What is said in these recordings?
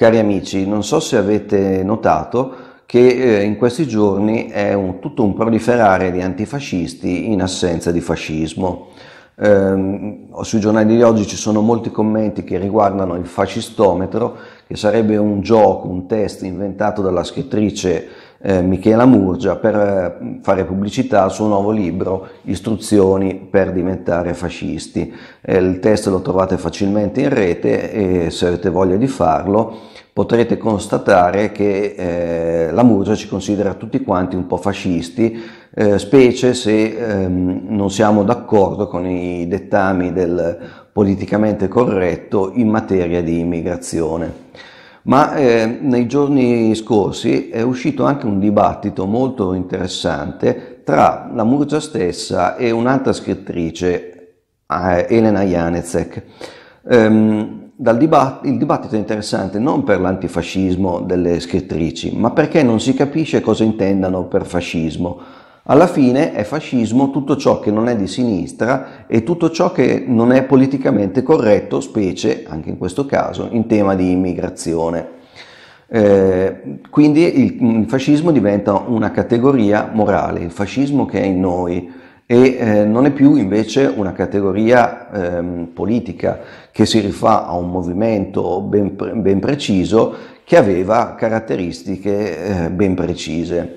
Cari amici, non so se avete notato che eh, in questi giorni è un, tutto un proliferare di antifascisti in assenza di fascismo. Eh, sui giornali di oggi ci sono molti commenti che riguardano il fascistometro, che sarebbe un gioco, un test inventato dalla scrittrice eh, Michela Murgia per eh, fare pubblicità al suo nuovo libro Istruzioni per diventare fascisti. Eh, il testo lo trovate facilmente in rete e se avete voglia di farlo potrete constatare che eh, la Murgia ci considera tutti quanti un po' fascisti, eh, specie se ehm, non siamo d'accordo con i dettami del politicamente corretto in materia di immigrazione. Ma eh, nei giorni scorsi è uscito anche un dibattito molto interessante tra la Murgia stessa e un'altra scrittrice, eh, Elena Janecek. Ehm, dibatt- il dibattito è interessante non per l'antifascismo delle scrittrici, ma perché non si capisce cosa intendano per fascismo alla fine è fascismo tutto ciò che non è di sinistra e tutto ciò che non è politicamente corretto, specie, anche in questo caso, in tema di immigrazione. Eh, quindi il, il, fascismo diventa una categoria morale, il fascismo che è in noi e eh, non è più invece una categoria eh, politica che si rifà a un movimento ben, ben preciso che aveva caratteristiche eh, ben precise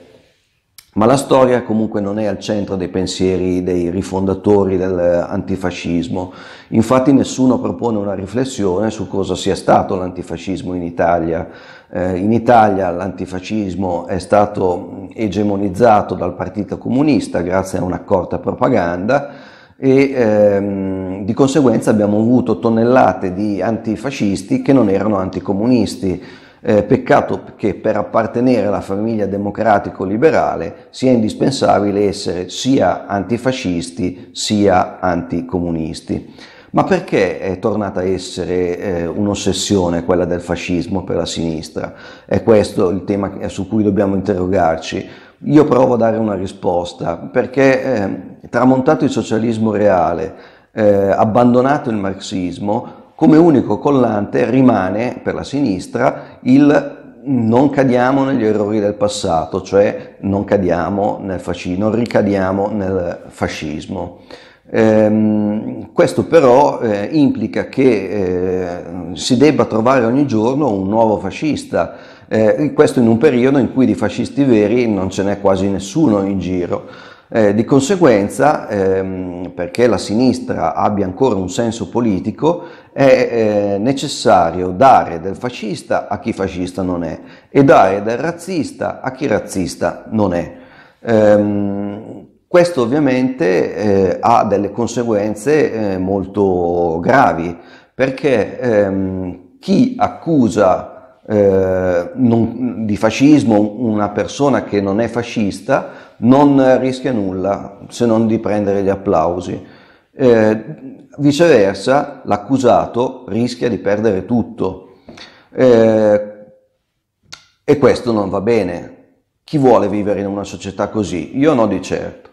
ma la storia comunque non è al centro dei pensieri dei rifondatori dell'antifascismo. Eh, Infatti nessuno propone una riflessione su cosa sia stato l'antifascismo in Italia. Eh, in Italia l'antifascismo è stato mm, egemonizzato dal Partito Comunista grazie a una corta propaganda e ehm, di conseguenza abbiamo avuto tonnellate di antifascisti che non erano anticomunisti eh, peccato che per appartenere alla famiglia democratico-liberale sia indispensabile essere sia antifascisti sia anticomunisti. Ma perché è tornata a essere eh, un'ossessione quella del fascismo per la sinistra? È questo il tema su cui dobbiamo interrogarci. Io provo a dare una risposta, perché eh, tramontato il socialismo reale, eh, abbandonato il marxismo, come unico collante rimane per la sinistra il non cadiamo negli errori del passato, cioè non cadiamo nel fascismo, non ricadiamo nel fascismo. Ehm, questo però eh, implica che eh, si debba trovare ogni giorno un nuovo fascista, eh, questo in un periodo in cui di fascisti veri non ce n'è quasi nessuno in giro. Eh, di conseguenza, ehm, perché la sinistra abbia ancora un senso politico, è eh, necessario dare del fascista a chi fascista non è e dare del razzista a chi razzista non è. Ehm, questo ovviamente eh, ha delle conseguenze eh, molto gravi perché ehm, chi accusa eh, non, di fascismo, una persona che non è fascista non rischia nulla se non di prendere gli applausi. Eh, viceversa, l'accusato rischia di perdere tutto. Eh, e questo non va bene. Chi vuole vivere in una società così? Io no di certo.